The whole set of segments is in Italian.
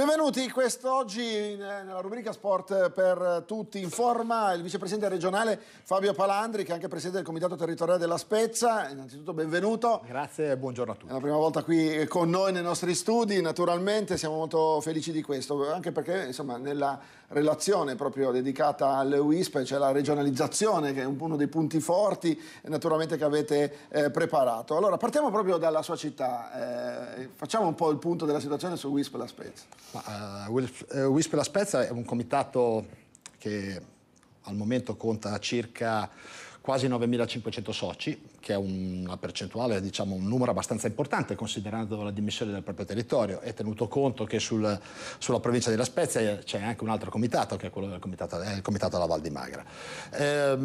Benvenuti quest'oggi eh, nella rubrica Sport per tutti in forma il vicepresidente regionale Fabio Palandri che è anche presidente del comitato territoriale della Spezza. Innanzitutto benvenuto. Grazie e buongiorno a tutti. È la prima volta qui eh, con noi nei nostri studi, naturalmente siamo molto felici di questo, anche perché insomma, nella relazione proprio dedicata alle WISP c'è cioè la regionalizzazione che è uno dei punti forti eh, naturalmente che avete eh, preparato. Allora partiamo proprio dalla sua città, eh, facciamo un po' il punto della situazione su UISP La Spezza uh, eh, Wisp eh, La Spezia è un comitato che al momento conta circa quasi 9.500 soci, che è una percentuale, diciamo un numero abbastanza importante considerando la dimissione del proprio territorio e tenuto conto che sul, sulla provincia di La Spezia c'è anche un altro comitato che è quello del comitato, è il comitato della Val di Magra. Eh,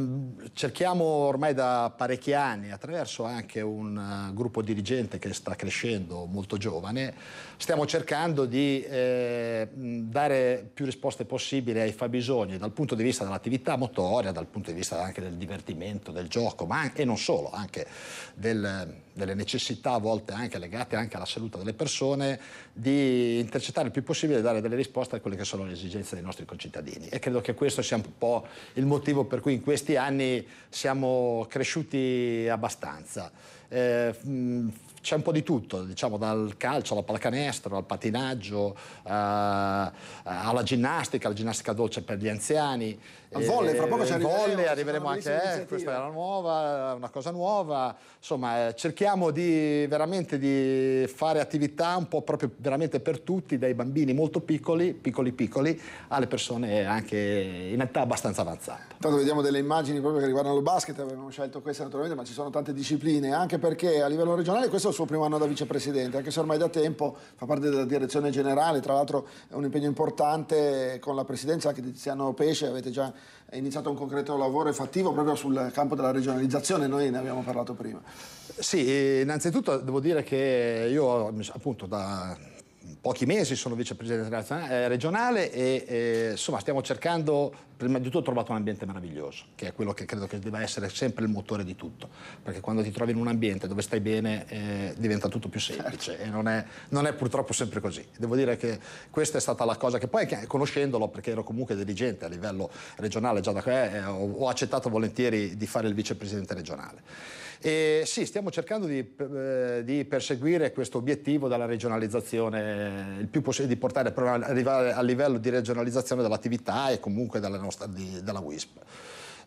cerchiamo ormai da parecchi anni attraverso anche un eh, gruppo dirigente che sta crescendo molto giovane, stiamo cercando di eh, dare più risposte possibili ai fabbisogni dal punto di vista dell'attività motoria, dal punto di vista anche del divertimento elemento del gioco, ma anche, e non solo, anche del, delle necessità a volte anche legate anche alla salute delle persone, di intercettare il più possibile e dare delle risposte a quelle che sono le esigenze dei nostri concittadini. E credo che questo sia un po' il motivo per cui in questi anni siamo cresciuti abbastanza eh, mm, c'è un po' di tutto, diciamo dal calcio alla pallacanestro, al patinaggio, eh, alla ginnastica, alla ginnastica dolce per gli anziani. Al volle, fra poco eh, c'è volle, arriveremo anche, eh, questa è una nuova, una cosa nuova. Insomma, eh, cerchiamo di veramente di fare attività un po' proprio veramente per tutti, dai bambini molto piccoli, piccoli piccoli, alle persone anche in età abbastanza avanzata. Intanto vediamo delle immagini proprio che riguardano il basket, avevamo scelto questa naturalmente, ma ci sono tante discipline anche anche perché a livello regionale questo è il suo primo anno da vicepresidente, anche se ormai da tempo fa parte della direzione generale, tra l'altro è un impegno importante con la presidenza anche di Tiziano Pesce, avete già iniziato un concreto lavoro effettivo proprio sul campo della regionalizzazione, noi ne abbiamo parlato prima. Sì, innanzitutto devo dire che io appunto da pochi mesi sono vicepresidente eh, regionale e, e eh, insomma stiamo cercando, prima di tutto ho trovato un ambiente meraviglioso, che è quello che credo che debba essere sempre il motore di tutto, perché quando ti trovi in un ambiente dove stai bene eh, diventa tutto più semplice certo. e non è, non è, purtroppo sempre così. Devo dire che questa è stata la cosa che poi conoscendolo, perché ero comunque dirigente a livello regionale già da qui, eh, ho, ho accettato volentieri di fare il vicepresidente regionale. E sì, stiamo cercando di, eh, di perseguire questo obiettivo della regionalizzazione eh, il più possibile di portare per arrivare al livello di regionalizzazione dell'attività e comunque della, nostra, di, della WISP.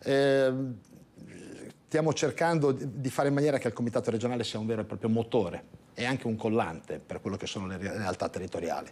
Eh, stiamo cercando di fare in maniera che il Comitato regionale sia un vero e proprio motore è anche un collante per quello che sono le realtà territoriali.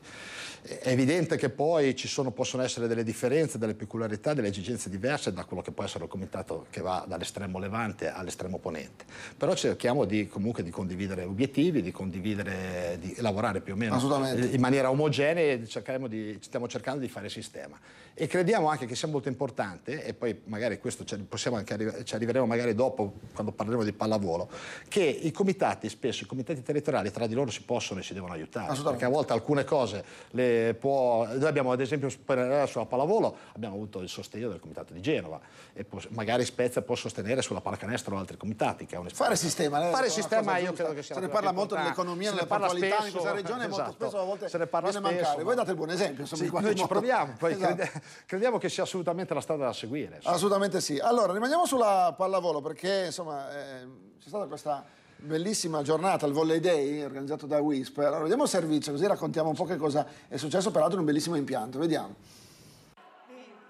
È evidente che poi ci sono, possono essere delle differenze, delle peculiarità, delle esigenze diverse da quello che può essere il comitato che va dall'estremo levante all'estremo ponente. Però cerchiamo di, comunque di condividere obiettivi, di condividere, di lavorare più o meno eh, in maniera omogenea e di, stiamo cercando di fare sistema. E crediamo anche che sia molto importante, e poi magari questo ci, arrivare, ci arriveremo magari dopo quando parleremo di pallavolo, che i comitati spesso, i comitati territoriali culturali tra di loro si possono e si devono aiutare. Perché a volte alcune cose le può... Noi abbiamo ad esempio sulla pallavolo, abbiamo avuto il sostegno del comitato di Genova e magari Spezia può sostenere sulla pallacanestro o altri comitati. Che è Fare sistema. Eh, fare sistema io credo che sia... Se ne parla molto dell'economia, della puntualità in questa regione, esatto. molto spesso a volte se ne parla viene spesso, mancare. Voi date il buon esempio. Insomma, sì, in noi modo. ci proviamo, poi esatto. crede, crediamo che sia assolutamente la strada da seguire. Insomma. Assolutamente sì. Allora, rimaniamo sulla pallavolo perché insomma eh, c'è stata questa bellissima giornata al Volley Day organizzato da WISP. Allora vediamo il servizio, così raccontiamo un po' che cosa è successo, peraltro in un bellissimo impianto. Vediamo.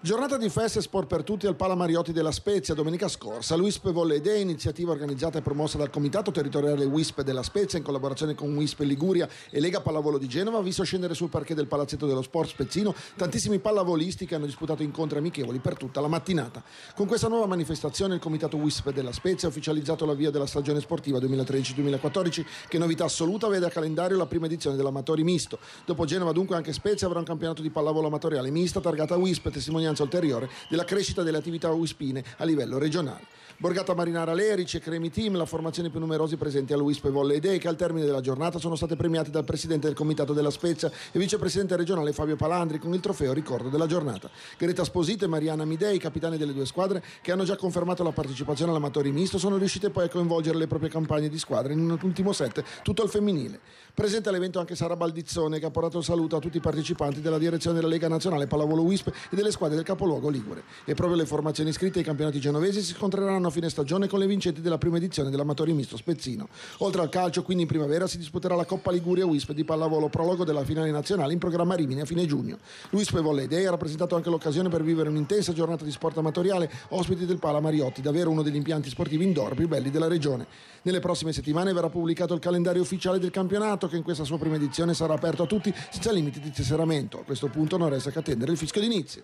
Giornata di feste e sport per tutti al Palamariotti della Spezia domenica scorsa. L'UISP volle idee, iniziativa organizzata e promossa dal Comitato Territoriale WISP della Spezia in collaborazione con WISP Liguria e Lega Pallavolo di Genova, ha visto scendere sul parquet del Palazzetto dello Sport Spezzino tantissimi pallavolisti che hanno disputato incontri amichevoli per tutta la mattinata. Con questa nuova manifestazione il Comitato WISP della Spezia ha ufficializzato l'avvio della stagione sportiva 2013-2014 che novità assoluta vede a calendario la prima edizione dell'Amatori Misto. Dopo Genova dunque anche Spezia avrà un campionato di pallavolo amatoriale mista targata WISP testimoniale testimonianza ulteriore della crescita delle attività uispine a livello regionale. Borgata Marinara Lerici e Cremi Team, la formazione più numerosa presente al Wisp e Volley Day che al termine della giornata sono state premiate dal Presidente del Comitato della Spezia e Vicepresidente regionale Fabio Palandri con il trofeo ricordo della giornata. Greta Sposite e Mariana Midei, capitani delle due squadre che hanno già confermato la partecipazione all'amatori misto, sono riuscite poi a coinvolgere le proprie campagne di squadra in un ultimo set tutto al femminile. Presente all'evento anche Sara Baldizzone che ha portato il saluto a tutti i partecipanti della direzione della Lega Nazionale Pallavolo Wisp e delle squadre del capoluogo Ligure. E proprio le formazioni iscritte ai campionati genovesi si scontreranno a fine stagione con le vincenti della prima edizione dell'Amatori Misto Spezzino. Oltre al calcio, quindi in primavera si disputerà la Coppa Liguria Wisp di pallavolo prologo della finale nazionale in programma Rimini a fine giugno. Wisp e Volley Day ha rappresentato anche l'occasione per vivere un'intensa giornata di sport amatoriale ospiti del Pala Mariotti, davvero uno degli impianti sportivi indoor più belli della regione. Nelle prossime settimane verrà pubblicato il calendario ufficiale del campionato che in questa sua prima edizione sarà aperto a tutti senza limiti di tesseramento. A questo punto non resta che attendere il fischio d'inizio.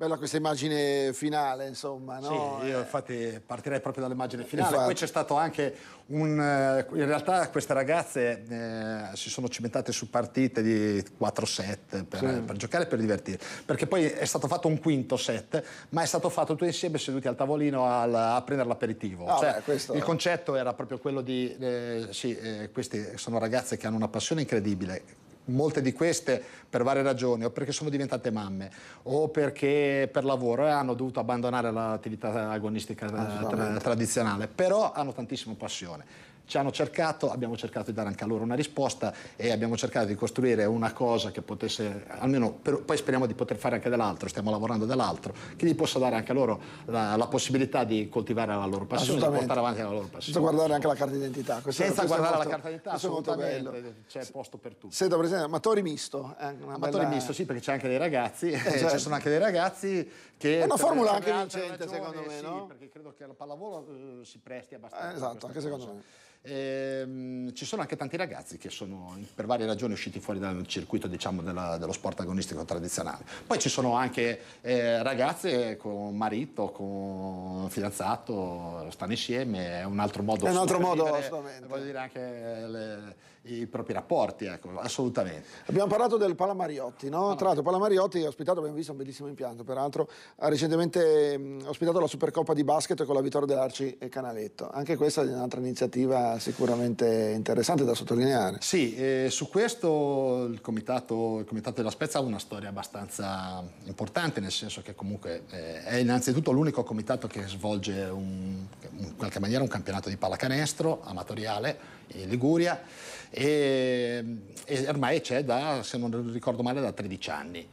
Bella questa immagine finale, insomma, no? Sì, io eh. infatti partirei proprio dall'immagine finale. Infatti. Poi c'è stato anche un... Eh, in realtà queste ragazze eh, si sono cimentate su partite di 4 set per, sì. per giocare e per divertire. Perché poi è stato fatto un quinto set, ma è stato fatto tutti insieme seduti al tavolino al, a prendere l'aperitivo. Ah, cioè, questo... Il concetto era proprio quello di... Eh, sì, eh, queste sono ragazze che hanno una passione incredibile molte di queste per varie ragioni, o perché sono diventate mamme, o perché per lavoro e hanno dovuto abbandonare l'attività agonistica eh, tra tradizionale, però hanno tantissima passione ci hanno cercato, abbiamo cercato di dare anche a loro una risposta e abbiamo cercato di costruire una cosa che potesse, almeno per, poi speriamo di poter fare anche dell'altro, stiamo lavorando dell'altro, che gli possa dare anche a loro la, la possibilità di coltivare la loro passione, di portare avanti la loro passione. Senza guardare anche la carta d'identità. Questo Senza guardare molto, la carta d'identità, assolutamente, c'è posto per tutti. Senta Presidente, Matori misto. Eh, Matori bella... misto, sì, perché c'è anche dei ragazzi, eh, certo. ci sono anche dei ragazzi che... È una formula anche vincente, ragione, secondo me, eh, sì, no? perché credo che la pallavolo eh, si presti abbastanza. Eh, esatto, anche cosa. secondo me. Ehm, ci sono anche tanti ragazzi che sono per varie ragioni usciti fuori dal circuito diciamo, della, dello sport agonistico tradizionale. Poi ci sono anche eh, ragazze con marito, con fidanzato, stanno insieme, è un altro modo. È un altro modo, vivere, voglio dire anche le, i propri rapporti, ecco, assolutamente. Abbiamo parlato del Palamariotti, no? Ah. Tra l'altro Palamariotti ha ospitato, abbiamo visto un bellissimo impianto, peraltro ha recentemente mh, ospitato la Supercoppa di basket con la vittoria dell'Arci e Canaletto. Anche questa è un'altra iniziativa sicuramente interessante da sottolineare. Sì, eh, su questo il comitato, il comitato, della Spezia ha una storia abbastanza importante, nel senso che comunque eh, è innanzitutto l'unico comitato che svolge un, in qualche maniera un campionato di pallacanestro amatoriale in Liguria e, e ormai c'è da, se non ricordo male, da 13 anni.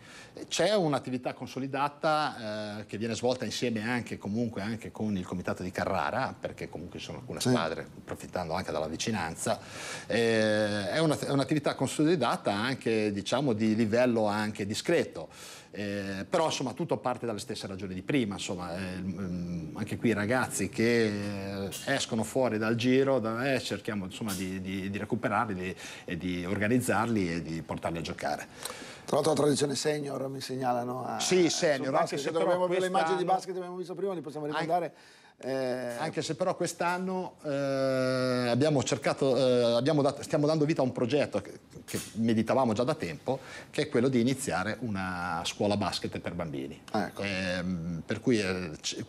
C'è un'attività consolidata eh, che viene svolta insieme anche, comunque, anche, con il comitato di Carrara, perché comunque sono alcune squadre, approfittando anche dalla vicinanza. Eh, è, una, è un'attività consolidata anche diciamo, di livello anche discreto. Eh, però insomma tutto parte dalle stesse ragioni di prima, insomma, eh, mm, anche qui i ragazzi che eh, escono fuori dal giro, da, eh, cerchiamo insomma, di, di, di recuperarli di, e di organizzarli e di portarli a giocare. Tra l'altro la tradizione senior mi segnalano. A, eh, sì, senior. anche se, se dovremmo avere le immagini di basket che abbiamo visto prima, li possiamo ricordare. Anche eh, anche se però quest'anno eh, abbiamo cercato, eh, abbiamo dat stiamo dando vita a un progetto che, che, meditavamo già da tempo, che è quello di iniziare una scuola basket per bambini. Ah, ecco. Ehm, per cui eh, c'è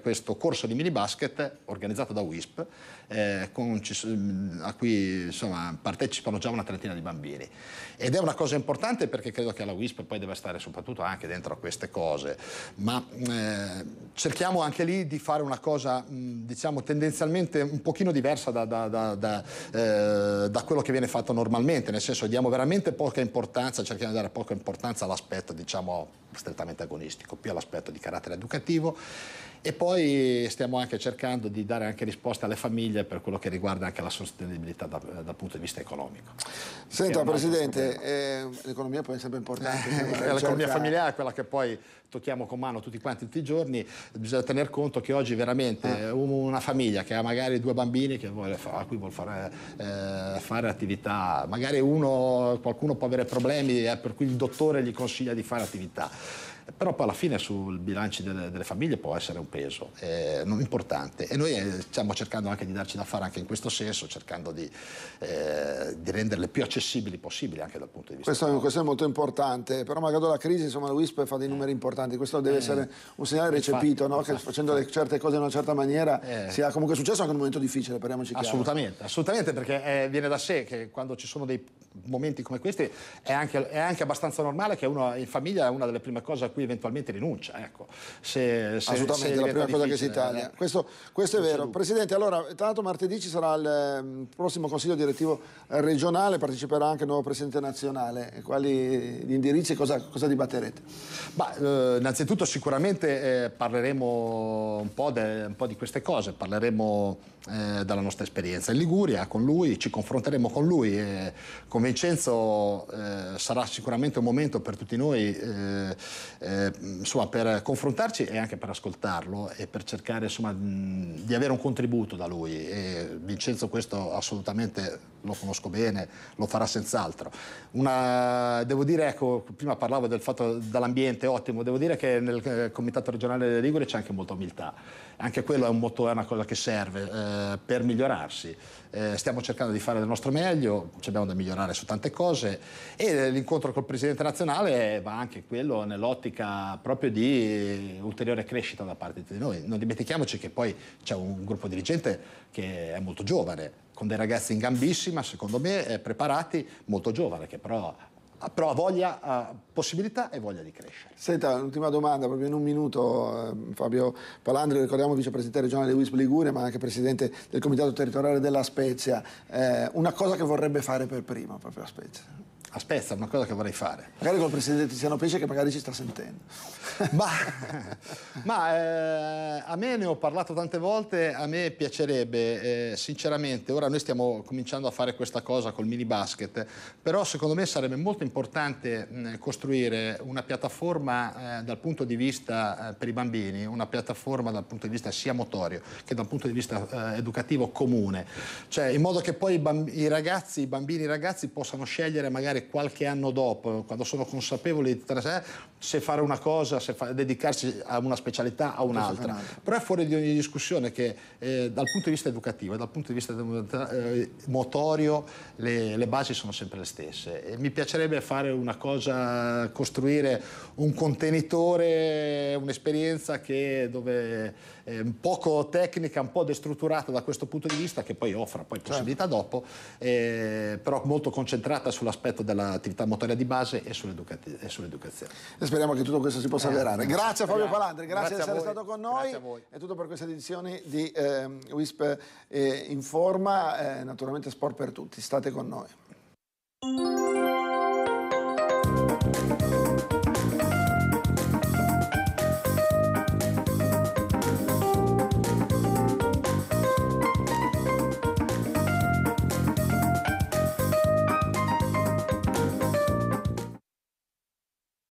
questo corso di mini basket organizzato da WISP, eh, con, mm, a cui insomma, partecipano già una trentina di bambini. Ed è una cosa importante perché credo che la WISP poi deve stare soprattutto anche dentro a queste cose, ma eh, cerchiamo cerchiamo anche lì di fare una cosa, diciamo, tendenzialmente un pochino diversa da, da, da, eh, da, quello che viene fatto normalmente, nel senso diamo veramente poca importanza, cerchiamo di dare poca importanza all'aspetto, diciamo, strettamente agonistico, più all'aspetto di carattere educativo e poi stiamo anche cercando di dare anche risposta alle famiglie per quello che riguarda anche la sostenibilità dal da punto di vista economico. Senta Presidente, eh, l'economia poi è sempre importante. Eh, l'economia familiare è quella che poi tocchiamo con mano tutti quanti tutti i giorni, bisogna tener conto che oggi veramente eh. una famiglia che ha magari due bambini fare, a cui vuole fare, eh, fare, attività, magari uno, qualcuno può avere problemi eh, per cui il dottore gli consiglia di fare attività però poi alla fine sul bilancio delle, delle famiglie può essere un peso eh, importante e noi eh, stiamo cercando anche di darci da fare anche in questo senso, cercando di, eh, di renderle più accessibili possibili anche dal punto di vista. Questo, questo è molto importante, però magari la crisi, insomma, la WISP fa dei numeri importanti, questo deve eh, essere un segnale recepito, infatti, no? che facendo infatti. certe cose in una certa maniera eh. sia comunque successo anche in un momento difficile, parliamoci chiaro. Assolutamente, assolutamente perché viene da sé che quando ci sono dei momenti come questi è anche, è anche, abbastanza normale che uno in famiglia è una delle prime cose a cui eventualmente rinuncia. Ecco. Se, se, Assolutamente, se è la prima cosa che si taglia. Eh, questo, questo è vero. Saluto. Presidente, allora, tra l'altro martedì ci sarà il mm, prossimo Consiglio direttivo eh, regionale, parteciperà anche il nuovo Presidente nazionale. Quali gli indirizzi, cosa, cosa dibatterete? Bah, eh, innanzitutto sicuramente eh, parleremo un po, de, un po, di queste cose, parleremo eh, della nostra esperienza in Liguria con lui, ci confronteremo con lui. Eh, con con Vincenzo eh, sarà sicuramente un momento per tutti noi eh, eh, insomma, per confrontarci e anche per ascoltarlo e per cercare insomma, mh, di avere un contributo da lui. E Vincenzo questo assolutamente lo conosco bene, lo farà senz'altro. devo dire, ecco, prima parlavo del fatto dell'ambiente ottimo, devo dire che nel eh, Comitato regionale delle Ligure c'è anche molta umiltà, anche quello è un motto, è una cosa che serve eh, per migliorarsi eh, stiamo cercando di fare del nostro meglio, abbiamo da migliorare su tante cose e l'incontro col Presidente nazionale va anche quello nell'ottica proprio di ulteriore crescita da parte di noi. Non dimentichiamoci che poi c'è un gruppo dirigente che è molto giovane, con dei ragazzi in gambissima, secondo me, eh, preparati, molto giovane, che però però ha voglia, ha possibilità e voglia di crescere. Senta, un'ultima domanda, proprio in un minuto, ehm, Fabio Palandri, ricordiamo vicepresidente regionale di Wisp Liguria, ma anche presidente del comitato territoriale della Spezia, eh, una cosa che vorrebbe fare per prima proprio la Spezia? Aspetta, una cosa che vorrei fare. Magari col presidente Tiziano Pesce che magari ci sta sentendo. ma, ma eh, a me ne ho parlato tante volte, a me piacerebbe eh, sinceramente, ora noi stiamo cominciando a fare questa cosa col mini basket, però secondo me sarebbe molto importante mh, mm, costruire una piattaforma eh, dal punto di vista eh, per i bambini, una piattaforma dal punto di vista sia motorio che dal punto di vista eh, educativo comune, cioè in modo che poi i, i ragazzi, i bambini i ragazzi possano scegliere magari magari qualche anno dopo, quando sono consapevoli di sé, se fare una cosa, se fa, dedicarsi a una specialità, o un'altra. Però è fuori di ogni discussione che eh, dal punto di vista educativo e dal punto di vista eh, motorio le, le, basi sono sempre le stesse. E mi piacerebbe fare una cosa, costruire un contenitore, un'esperienza che dove eh, poco tecnica, un po' destrutturata da questo punto di vista, che poi offra poi possibilità certo. dopo, eh, però molto concentrata sull'aspetto dall'attività motoria di base e, sull'educazione. e speriamo che tutto questo si possa avverare. Grazie a Fabio speriamo. Palandri, grazie, di essere stato con noi. È tutto per questa edizione di eh, WISP eh, Informa, eh, naturalmente sport per tutti. State con noi.